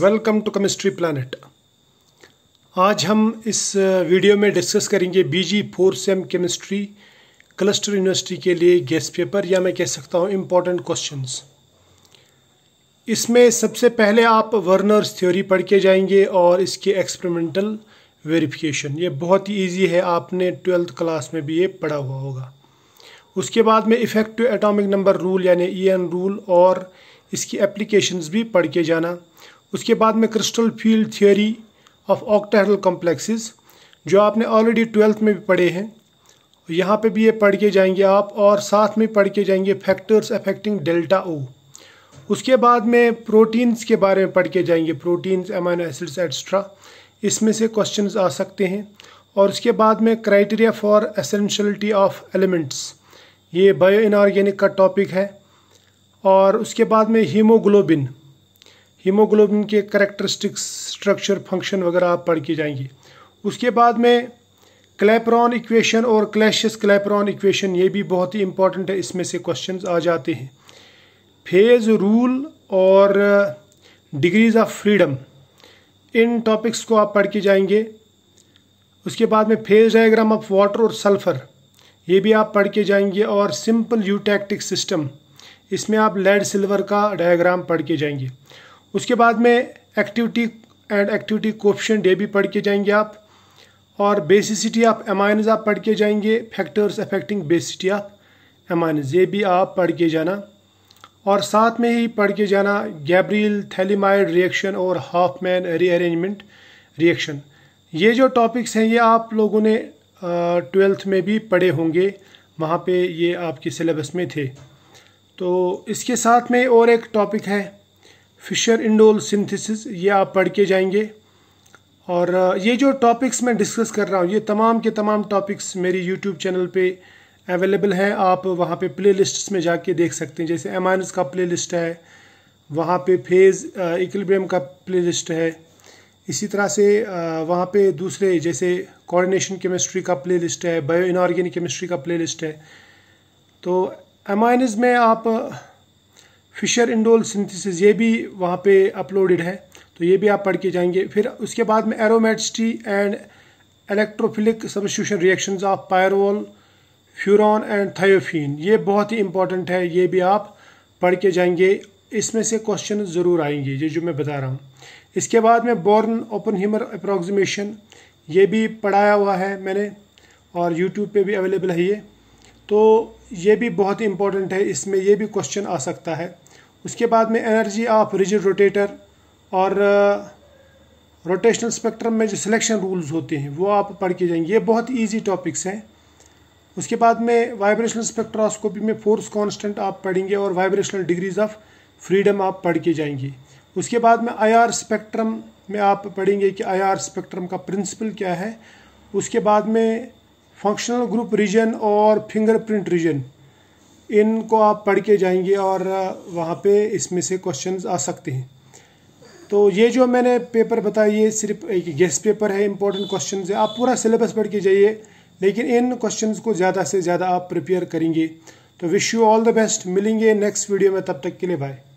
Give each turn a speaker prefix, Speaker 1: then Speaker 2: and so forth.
Speaker 1: welcome to chemistry planet आज हम इस वीडियो में डिस्कस करेंगे BG four sem chemistry cluster university के लिए गेस्ट पेपर या मैं कह सकता हूँ इम्पोर्टेंट क्वेश्चन इसमें सबसे पहले आप वर्नर्स थ्योरी पढ़ के जाएंगे और इसके एक्सपेरिमेंटल वेरिफिकेशन ये बहुत ही ईजी है आपने ट्वेल्थ क्लास में भी ये पढ़ा हुआ होगा उसके बाद में इफेक्टिव एटॉमिक नंबर रूल यानी ई e रूल और इसकी एप्लीकेशंस भी पढ़ के जाना उसके बाद में crystal field theory of octahedral complexes जो आपने ऑलरेडी ट्वेल्थ में भी पढ़े हैं यहाँ पे भी ये पढ़ के जाएंगे आप और साथ में पढ़ के जाएंगे फैक्टर्स अफेक्टिंग डेल्टा ओ उसके बाद में प्रोटीन्स के बारे में पढ़ के जाएंगे प्रोटीन्स एमाइनो एसिड्स एक्स्ट्रा इसमें से क्वेश्चन आ सकते हैं और उसके बाद में criteria for essentiality of elements ये बायो इनऑर्गेनिक का टॉपिक है और उसके बाद में हीमोग्लोबिन हीमोग्लोबिन के करेक्टरिस्टिक्स स्ट्रक्चर फंक्शन वगैरह आप पढ़ के जाएंगे उसके बाद में क्लैप्रॉन इक्वेशन और क्लैशियस क्लैप्रॉन इक्वेशन ये भी बहुत ही इंपॉर्टेंट है इसमें से क्वेश्चन आ जाते हैं फेज रूल और डिग्रीज ऑफ फ्रीडम इन टॉपिक्स को आप पढ़ के जाएंगे उसके बाद में फेज डायग्राम ऑफ वाटर और सल्फ़र ये भी आप पढ़ के जाएंगे और सिंपल यूटैक्टिक सिस्टम इसमें आप लेड सिल्वर का डायग्राम पढ़ के जाएंगे उसके बाद में एक्टिविटी एंड एक्टिविटी कोप्शन डे भी पढ़ के जाएंगे आप और बेसिसिटी ऑफ एमाइनज आप पढ़ के जाएंगे factors affecting basicity of amines ये भी आप पढ़ के जाना और साथ में ही पढ़ के जाना गैब्रियल थैलीमाइड रिएक्शन और हाफ मैन रीअरेंजमेंट रिएक्शन ये जो टॉपिक्स हैं ये आप लोगों ने ट्वेल्थ में भी पढ़े होंगे वहाँ पे ये आपके सिलेबस में थे तो इसके साथ में और एक टॉपिक है फिशर इंडोल सिंथेसिस ये आप पढ़ के जाएंगे और ये जो टॉपिक्स मैं डिस्कस कर रहा हूँ ये तमाम के तमाम टॉपिक्स मेरी यूट्यूब चैनल पे अवेलेबल हैं आप वहाँ पे प्लेलिस्ट्स में जाके देख सकते हैं जैसे एमानस का प्लेलिस्ट है वहाँ पे फेज़ इक्लिब्रियम का प्लेलिस्ट है इसी तरह से वहाँ पे दूसरे जैसे कोऑर्डिनेशन केमिस्ट्री का प्ले है बायो इनऑर्गेनिक केमिस्ट्री का प्ले है तो एमाइनस में आप फिशर इंडोल सिंथेसिस ये भी वहाँ पे अपलोडेड है तो ये भी आप पढ़ के जाएंगे फिर उसके बाद में aromaticity and electrophilic substitution reaction of pyrrole furan and thiophene ये बहुत ही इंपॉर्टेंट है ये भी आप पढ़ के जाएंगे इसमें से क्वेश्चन ज़रूर आएंगे ये जो मैं बता रहा हूँ इसके बाद में बॉर्न ओपन हीमर अप्रॉक्सीमेशन ये भी पढ़ाया हुआ है मैंने और यूट्यूब पे भी अवेलेबल है ये तो ये भी बहुत ही इंपॉर्टेंट है इसमें ये भी क्वेश्चन आ सकता है उसके बाद में एनर्जी ऑफ रिजिड रोटेटर और रोटेशनल uh, स्पेक्ट्रम में जो सिलेक्शन रूल्स होते हैं वो आप पढ़ के जाएंगे ये बहुत इजी टॉपिक्स हैं उसके बाद में वाइब्रेशनल स्पेक्ट्रोस्कोपी में फोर्स कांस्टेंट आप पढ़ेंगे और वाइब्रेशनल डिग्रीज ऑफ फ्रीडम आप पढ़ के जाएंगे उसके बाद में आईआर स्पेक्ट्रम में आप पढ़ेंगे कि आईआर स्पेक्ट्रम का प्रिंसिपल क्या है उसके बाद में फंक्शनल ग्रुप रीजन और फिंगरप्रिंट रीजन इनको आप पढ़ के जाएंगे और वहाँ पे इसमें से क्वेश्चन आ सकते हैं तो ये जो मैंने पेपर बताया ये सिर्फ एक गेस्ट पेपर है इंपॉर्टेंट क्वेश्चन है आप पूरा सिलेबस पढ़ के जाइए लेकिन इन क्वेश्चन को ज़्यादा से ज़्यादा आप प्रिपेयर करेंगे तो wish you all the best मिलेंगे नेक्स्ट वीडियो में तब तक के लिए बाय